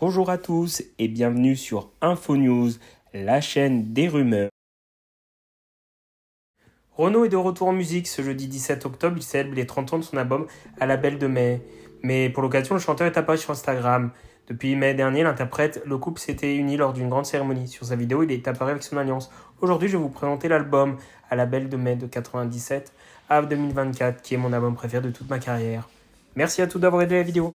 Bonjour à tous et bienvenue sur InfoNews, la chaîne des rumeurs. Renaud est de retour en musique ce jeudi 17 octobre. Il célèbre les 30 ans de son album À la Belle de Mai. Mais pour l'occasion, le chanteur est apparu sur Instagram. Depuis mai dernier, l'interprète, le couple s'était uni lors d'une grande cérémonie. Sur sa vidéo, il est apparu avec son alliance. Aujourd'hui, je vais vous présenter l'album À la Belle de Mai de 97 à 2024, qui est mon album préféré de toute ma carrière. Merci à tous d'avoir aidé la vidéo.